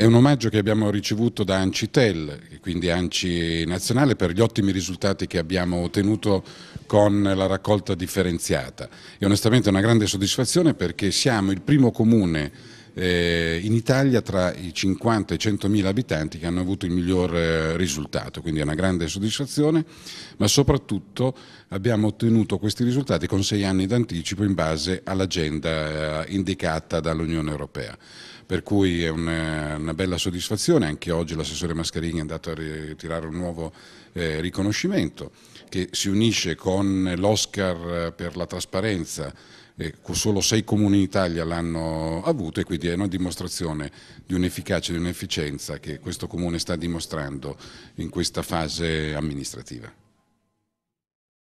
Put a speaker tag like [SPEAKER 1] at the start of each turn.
[SPEAKER 1] È un omaggio che abbiamo ricevuto da Ancitel, quindi Anci Nazionale, per gli ottimi risultati che abbiamo ottenuto con la raccolta differenziata. E onestamente è una grande soddisfazione perché siamo il primo comune eh, in Italia tra i 50 e i 100.000 abitanti che hanno avuto il miglior eh, risultato, quindi è una grande soddisfazione, ma soprattutto abbiamo ottenuto questi risultati con sei anni d'anticipo in base all'agenda eh, indicata dall'Unione Europea. Per cui è una, eh, una bella soddisfazione, anche oggi l'assessore Mascherini è andato a ritirare un nuovo eh, riconoscimento che si unisce con l'Oscar eh, per la trasparenza eh, solo sei comuni in Italia l'hanno avuto e quindi è una dimostrazione di un'efficacia e di un'efficienza che questo comune sta dimostrando in questa fase amministrativa.